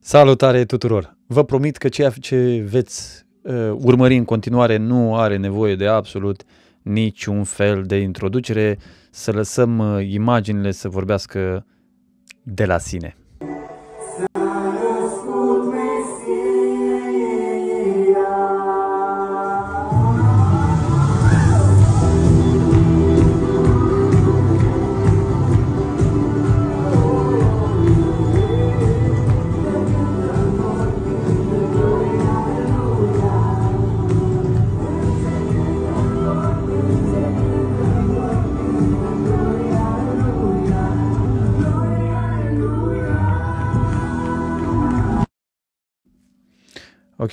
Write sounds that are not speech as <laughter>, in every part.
Salutare tuturor! Vă promit că ceea ce veți uh, urmări în continuare nu are nevoie de absolut niciun fel de introducere, să lăsăm uh, imaginile să vorbească de la sine.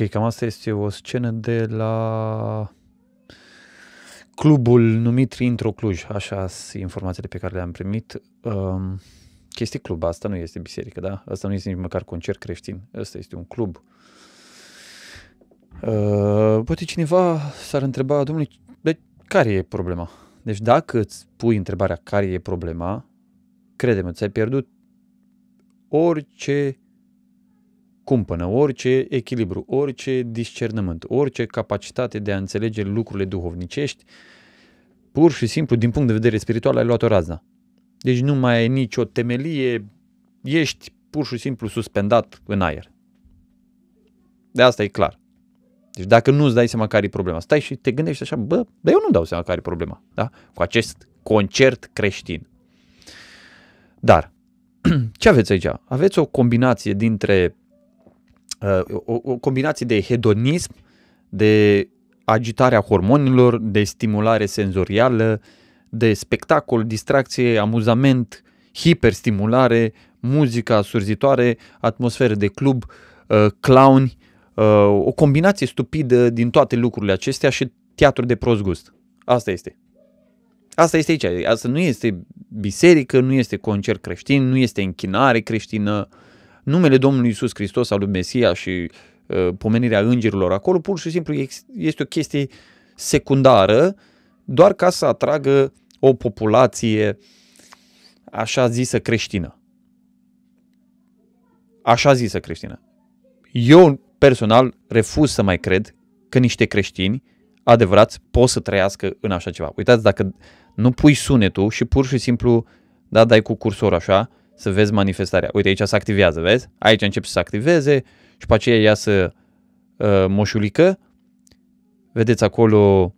Ok, cam asta este o scenă de la clubul numit Intro Cluj, așa sunt informațiile pe care le-am primit. Um, este club, asta nu este biserică, da? Asta nu este nici măcar concert creștin, asta este un club. Uh, poate cineva s-ar întreba, domnule, de care e problema? Deci dacă îți pui întrebarea care e problema, crede-mă, ți-ai pierdut orice cumpănă orice echilibru, orice discernământ, orice capacitate de a înțelege lucrurile duhovnicești, pur și simplu, din punct de vedere spiritual, ai luat-o razna. Deci nu mai ai nicio temelie, ești pur și simplu suspendat în aer. De asta e clar. Deci dacă nu îți dai seama care e problema, stai și te gândești așa, bă, dar eu nu dau seama care e problema, da? Cu acest concert creștin. Dar, <clears throat> ce aveți aici? Aveți o combinație dintre Uh, o, o combinație de hedonism, de agitarea hormonilor, de stimulare senzorială, de spectacol, distracție, amuzament, hiperstimulare, muzica surzitoare, atmosferă de club, uh, clowni, uh, o combinație stupidă din toate lucrurile acestea și teatru de prost gust. Asta este. Asta este aici. Asta nu este biserică, nu este concert creștin, nu este închinare creștină, uh, numele Domnului Isus Hristos, al lui Mesia și uh, pomenirea îngerilor acolo, pur și simplu este o chestie secundară, doar ca să atragă o populație așa zisă creștină. Așa zisă creștină. Eu personal refuz să mai cred că niște creștini adevărați pot să trăiască în așa ceva. Uitați, dacă nu pui sunetul și pur și simplu da, dai cu cursorul așa, să vezi manifestarea. Uite, aici se activează, vezi? Aici începe să se activeze și pe aceea ea să uh, moșulică. Vedeți acolo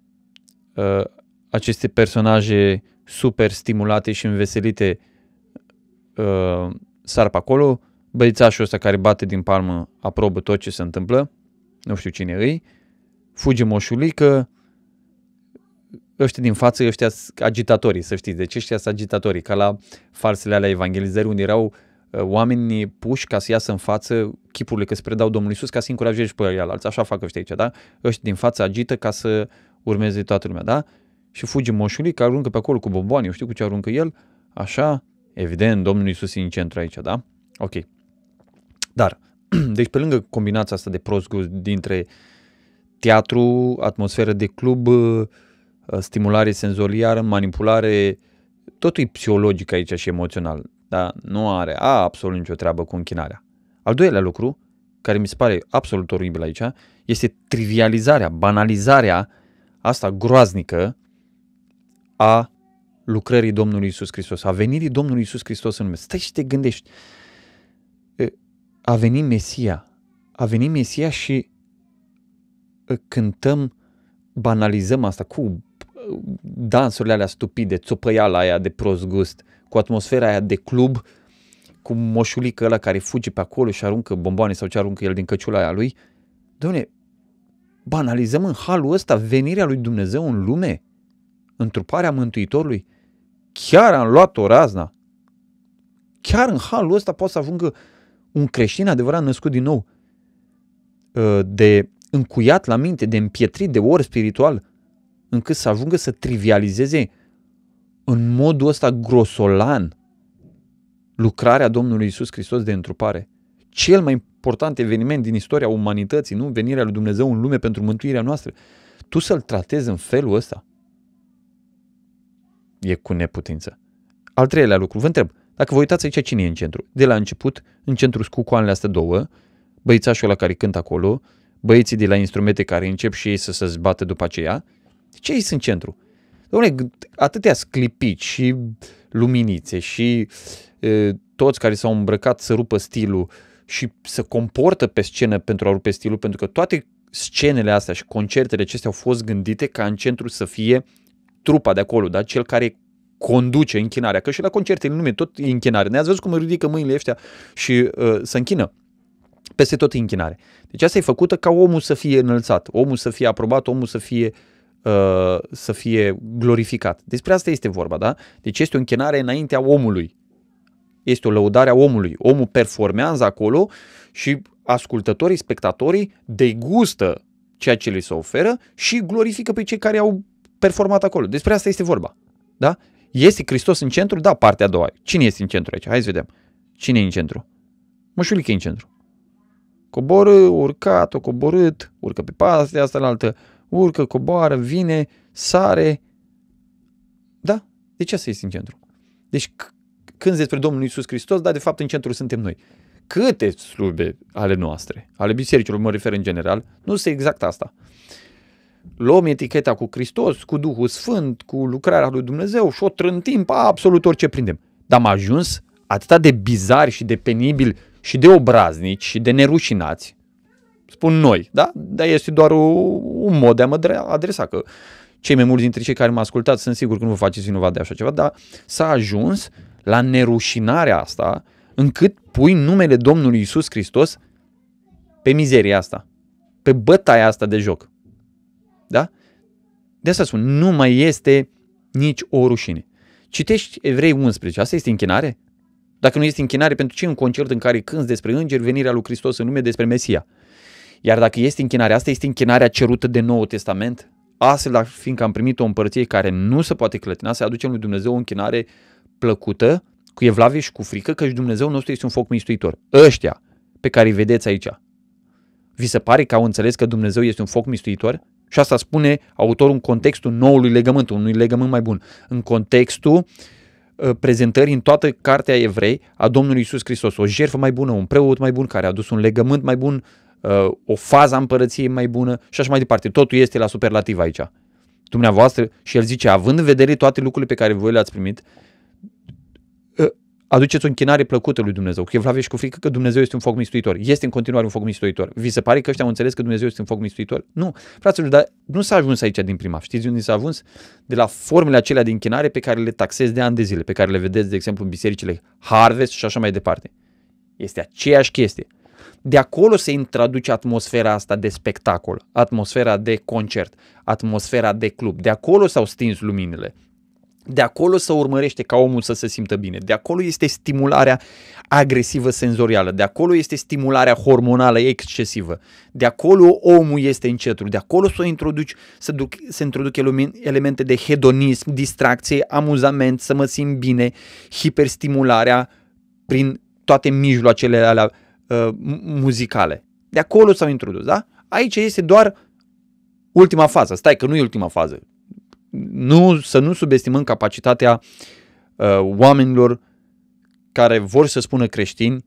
uh, aceste personaje super stimulate și înveselite uh, sar pe acolo. Băițașul ăsta care bate din palmă aprobă tot ce se întâmplă. Nu știu cine îi. Fuge moșulică. Uh, ăștia din față, ăștia agitatorii, să știți. Deci ăștia sunt agitatorii, ca la farsele alea evangelizării, unde erau uh, oamenii puși ca să iasă în față chipurile că se predau Domnului Isus ca să încurajezi pe el. alții. Așa fac ăștia aici, da? Ăștia din față agită ca să urmeze toată lumea, da? Și fuge moșului, că aruncă pe acolo cu bomboane, eu știu cu ce aruncă el, așa, evident, Domnul Isus e în centru aici, da? Ok. Dar, <clears throat> deci pe lângă combinația asta de prost gust dintre teatru, atmosferă de club, Uh, stimulare senzorială, manipulare, totul e psihologic aici și emoțional, dar nu are a, absolut nicio treabă cu închinarea. Al doilea lucru, care mi se pare absolut oribil aici, este trivializarea, banalizarea asta groaznică a lucrării Domnului Isus Hristos, a venirii Domnului Isus Hristos în lume. Stai și te gândești. A venit Mesia. A venit Mesia și cântăm, banalizăm asta cu dansurile alea stupide, țopăiala aia de prost gust, cu atmosfera aia de club, cu moșulică ăla care fuge pe acolo și aruncă bomboane sau ce aruncă el din căciula aia lui. Doamne, banalizăm în halul ăsta venirea lui Dumnezeu în lume, întruparea Mântuitorului. Chiar am luat-o razna. Chiar în halul ăsta poate să ajungă un creștin adevărat născut din nou, uh, de încuiat la minte, de împietrit de or spiritual, încât să ajungă să trivializeze în modul ăsta grosolan lucrarea Domnului Isus Hristos de întrupare. Cel mai important eveniment din istoria umanității, nu? Venirea lui Dumnezeu în lume pentru mântuirea noastră. Tu să-l tratezi în felul ăsta e cu neputință. Al treilea lucru, vă întreb, dacă vă uitați aici cine e în centru? De la început, în centru cu coanele astea două, băițașul la care cântă acolo, băieții de la instrumente care încep și ei să se zbată după aceea de ce ei sunt centru? Dom'le, atâtea sclipici și luminițe și e, toți care s-au îmbrăcat să rupă stilul și să comportă pe scenă pentru a rupe stilul, pentru că toate scenele astea și concertele acestea au fost gândite ca în centru să fie trupa de acolo, da? cel care conduce închinarea, că și la concerte în lume tot e închinare. Ne-ați văzut cum ridică mâinile ăștia și uh, să închină. Peste tot e închinare. Deci asta e făcută ca omul să fie înălțat, omul să fie aprobat, omul să fie uh, uh, să fie glorificat. Despre asta este vorba, da? Deci este o închinare înaintea omului. Este o lăudare a omului. Omul performează acolo și ascultătorii, spectatorii degustă ceea ce li se oferă și glorifică pe cei care au performat acolo. Despre asta este vorba. Da? Este Hristos în centru? Da, partea a doua. Cine este în centru aici? Hai să vedem. Cine e în centru? Mășulică e în centru. Coborâ, urcat, o coborât, urcă pe partea asta la altă, urcă, coboară, vine, sare. Da, De ce să este în centru. Deci când despre Domnul Iisus Hristos, dar de fapt în centru suntem noi. Câte slujbe ale noastre, ale bisericilor, mă refer în general, nu se exact asta. Luăm eticheta cu Hristos, cu Duhul Sfânt, cu lucrarea lui Dumnezeu și o trântim pe absolut orice prindem. Dar am ajuns atât de bizar și de penibil și de obraznici și de nerușinați spun noi, da? Dar este doar un mod de a mă adresa, că cei mai mulți dintre cei care mă ascultat sunt sigur că nu vă faceți vinovat de așa ceva, dar s-a ajuns la nerușinarea asta încât pui numele Domnului Isus Hristos pe mizeria asta, pe bătaia asta de joc. Da? De asta spun, nu mai este nici o rușine. Citești Evrei 11, asta este închinare? Dacă nu este închinare, pentru ce un concert în care cânți despre îngeri, venirea lui Hristos în lume, despre Mesia? Iar dacă este închinarea asta, este închinarea cerută de Noul Testament, astfel, fiindcă am primit o împărție care nu se poate clătina, să aducem lui Dumnezeu o închinare plăcută, cu evlavie și cu frică, căci Dumnezeu nostru este un foc mistuitor. Ăștia pe care îi vedeți aici, vi se pare că au înțeles că Dumnezeu este un foc mistuitor? Și asta spune autorul în contextul noului legământ, unui legământ mai bun, în contextul ă, prezentării în toată cartea evrei a Domnului Isus Hristos, o jertfă mai bună, un preot mai bun care a adus un legământ mai bun Uh, o fază a împărăției mai bună și așa mai departe. Totul este la superlativ aici. Dumneavoastră, și el zice, având în vedere toate lucrurile pe care voi le-ați primit, uh, aduceți o închinare plăcută lui Dumnezeu. Că Evlavie și cu frică că Dumnezeu este un foc mistuitor. Este în continuare un foc mistuitor. Vi se pare că ăștia au înțeles că Dumnezeu este un foc mistuitor? Nu. Fraților, dar nu s-a ajuns aici din prima. Știți unde s-a ajuns? De la formele acelea de închinare pe care le taxez de ani de zile, pe care le vedeți, de exemplu, în bisericile Harvest și așa mai departe. Este aceeași chestie. De acolo se introduce atmosfera asta de spectacol, atmosfera de concert, atmosfera de club. De acolo s-au stins luminile. De acolo se urmărește ca omul să se simtă bine. De acolo este stimularea agresivă senzorială. De acolo este stimularea hormonală excesivă. De acolo omul este în centru. De acolo să introduci, să, duc, se introduc elemente de hedonism, distracție, amuzament, să mă simt bine, hiperstimularea prin toate mijloacele alea Uh, muzicale. De acolo s-au introdus, da? Aici este doar ultima fază. Stai că nu e ultima fază. Nu, să nu subestimăm capacitatea uh, oamenilor care vor să spună creștini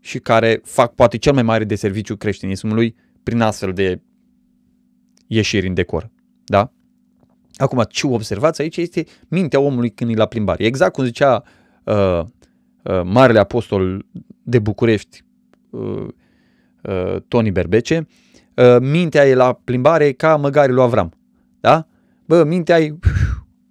și care fac poate cel mai mare de serviciu creștinismului prin astfel de ieșiri în decor. Da? Acum, ce observați aici este mintea omului când e la plimbare. Exact cum zicea uh, uh, Marele Apostol de București, Uh, uh, Tony Berbece, uh, mintea e la plimbare ca măgarul lui Avram. Da? Bă, mintea e...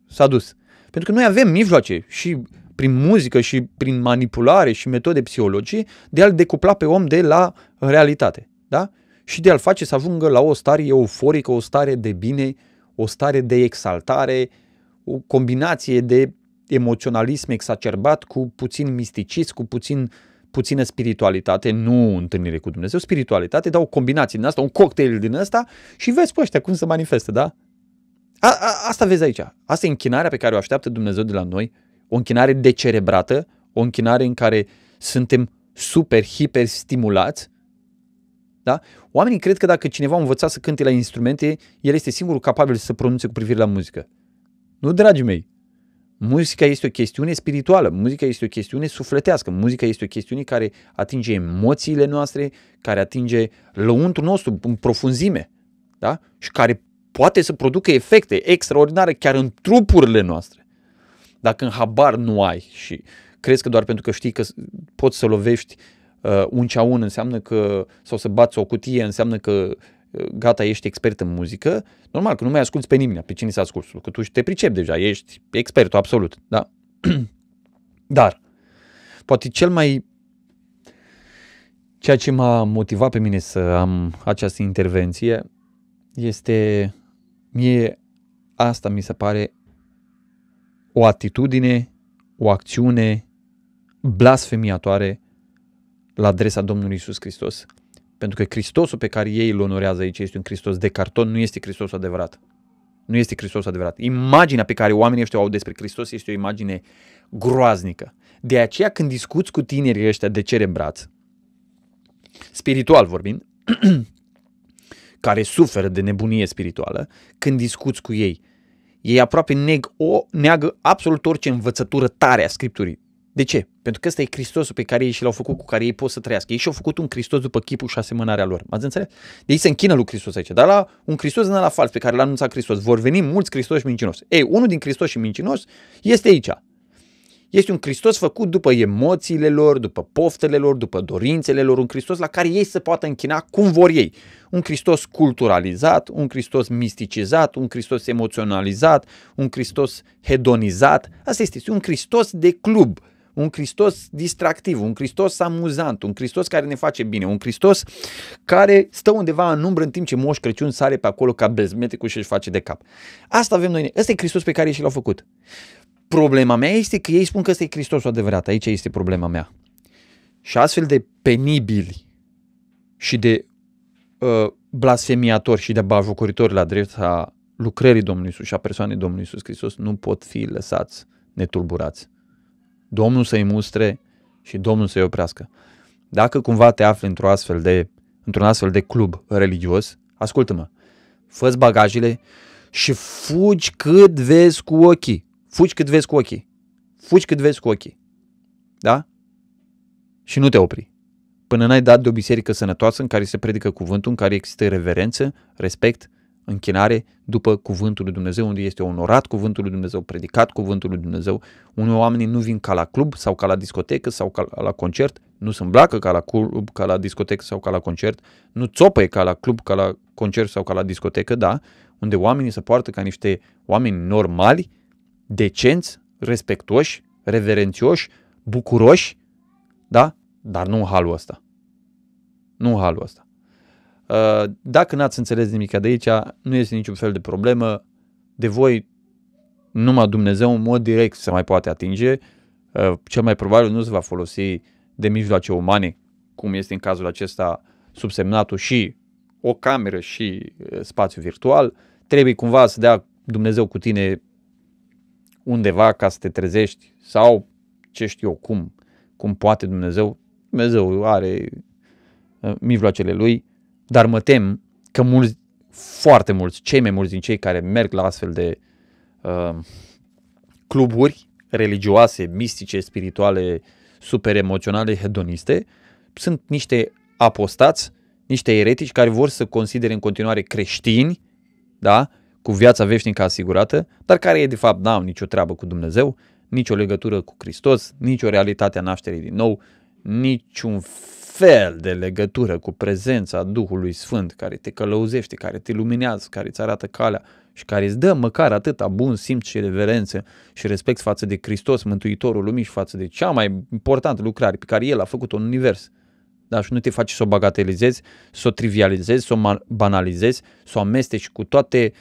s-a dus. Pentru că noi avem mijloace și prin muzică și prin manipulare și metode psihologice de a-l decupla pe om de la realitate. Da? Și de a-l face să ajungă la o stare euforică, o stare de bine, o stare de exaltare, o combinație de emoționalism exacerbat cu puțin misticism, cu puțin uh, puțină spiritualitate, nu întâlnire cu Dumnezeu, spiritualitate, dar o combinație din asta, un cocktail din asta și vezi pe ăștia cum se manifestă, da? A, a, asta vezi aici. Asta e închinarea pe care o așteaptă Dumnezeu de la noi, o închinare decerebrată, o închinare în care suntem super, hiper stimulați. Da? Oamenii cred că dacă cineva a învățat să cânte la instrumente, el este singurul capabil să se pronunțe cu privire la muzică. Nu, dragii mei, Muzica este o chestiune spirituală, muzica este o chestiune sufletească, muzica este o chestiune care atinge emoțiile noastre, care atinge lăuntul nostru în profunzime da? și care poate să producă efecte extraordinare chiar în trupurile noastre. Dacă în habar nu ai și crezi că doar pentru că știi că poți să lovești uh, un ceaun înseamnă că, sau să bați o cutie înseamnă că gata, ești expert în muzică, normal că nu mai asculti pe nimeni, pe cine să asculti, că tu te pricepi deja, ești expertul absolut, da? <clears throat> Dar, poate cel mai Ceea ce m-a motivat pe mine să am această intervenție este, mie asta mi se pare o atitudine, o acțiune blasfemiatoare la adresa Domnului Isus Hristos. Pentru că Hristosul pe care ei îl onorează aici este un Hristos de carton, nu este Hristos adevărat. Nu este Hristos adevărat. Imaginea pe care oamenii ăștia o au despre Hristos este o imagine groaznică. De aceea când discuți cu tinerii ăștia de braț, spiritual vorbind, <clears throat> care suferă de nebunie spirituală, când discuți cu ei, ei aproape neg o, neagă absolut orice învățătură tare a Scripturii. De ce? Pentru că ăsta e Hristosul pe care ei și l-au făcut, cu care ei pot să trăiască. Ei și-au făcut un Hristos după chipul și asemănarea lor. Ați înțeles? De ei se închină lui Hristos aici, dar la un Hristos în la fals pe care l-a anunțat Hristos. Vor veni mulți și mincinoși. Ei, unul din și mincinoși este aici. Este un Hristos făcut după emoțiile lor, după poftele lor, după dorințele lor, un Hristos la care ei se poată închina cum vor ei. Un Hristos culturalizat, un Hristos misticizat, un Hristos emoționalizat, un Hristos hedonizat. Asta este, este un Hristos de club un Hristos distractiv, un Hristos amuzant, un Hristos care ne face bine, un Hristos care stă undeva în umbră în timp ce Moș Crăciun sare pe acolo ca bezmeticul și își face de cap. Asta avem noi. Ăsta e Hristos pe care și l-au făcut. Problema mea este că ei spun că ăsta e Hristosul adevărat. Aici este problema mea. Și astfel de penibili și de uh, blasfemiatori și de bajucoritori la adresa lucrării Domnului Isus și a persoanei Domnului Isus Hristos nu pot fi lăsați netulburați. Domnul să-i mustre și Domnul să-i oprească. Dacă cumva te afli într-o astfel de, într-un astfel de club religios, ascultă-mă, fă bagajele și fugi cât vezi cu ochii. Fugi cât vezi cu ochii. Fugi cât vezi cu ochii. Da? Și nu te opri. Până n-ai dat de o biserică sănătoasă în care se predică cuvântul, în care există reverență, respect închinare după cuvântul lui Dumnezeu, unde este onorat cuvântul lui Dumnezeu, predicat cuvântul lui Dumnezeu. Unii oameni nu vin ca la club sau ca la discotecă sau ca la concert, nu se îmblacă ca la club, ca la discotecă sau ca la concert, nu țopăie ca la club, ca la concert sau ca la discotecă, da, unde oamenii se poartă ca niște oameni normali, decenți, respectuoși, reverențioși, bucuroși, da? Dar nu în halul ăsta. Nu în halul ăsta. Uh, dacă n-ați înțeles nimic de aici, nu este niciun fel de problemă. De voi, numai Dumnezeu în mod direct se mai poate atinge. Uh, cel mai probabil nu se va folosi de mijloace umane, cum este în cazul acesta subsemnatul și o cameră și uh, spațiu virtual. Trebuie cumva să dea Dumnezeu cu tine undeva ca să te trezești sau ce știu eu cum, cum poate Dumnezeu. Dumnezeu are mijloacele lui dar mă tem că mulți, foarte mulți, cei mai mulți din cei care merg la astfel de uh, cluburi religioase, mistice, spirituale, super emoționale, hedoniste, sunt niște apostați, niște eretici care vor să considere în continuare creștini, da? cu viața veșnică asigurată, dar care de fapt n-au nicio treabă cu Dumnezeu, nicio legătură cu Hristos, nicio realitate a nașterii din nou, niciun fel de legătură cu prezența Duhului Sfânt care te călăuzește, care te luminează, care îți arată calea și care îți dă măcar atâta bun simț și reverență și respect față de Hristos, Mântuitorul Lumii și față de cea mai importantă lucrare pe care El a făcut-o în univers. Da, și nu te faci să o bagatelizezi, să o trivializezi, să o banalizezi, să o amesteci cu toate,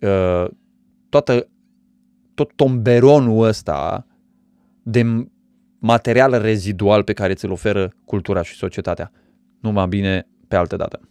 uh, toată, tot tomberonul ăsta de material rezidual pe care ți-l oferă cultura și societatea. Numai bine pe altă dată.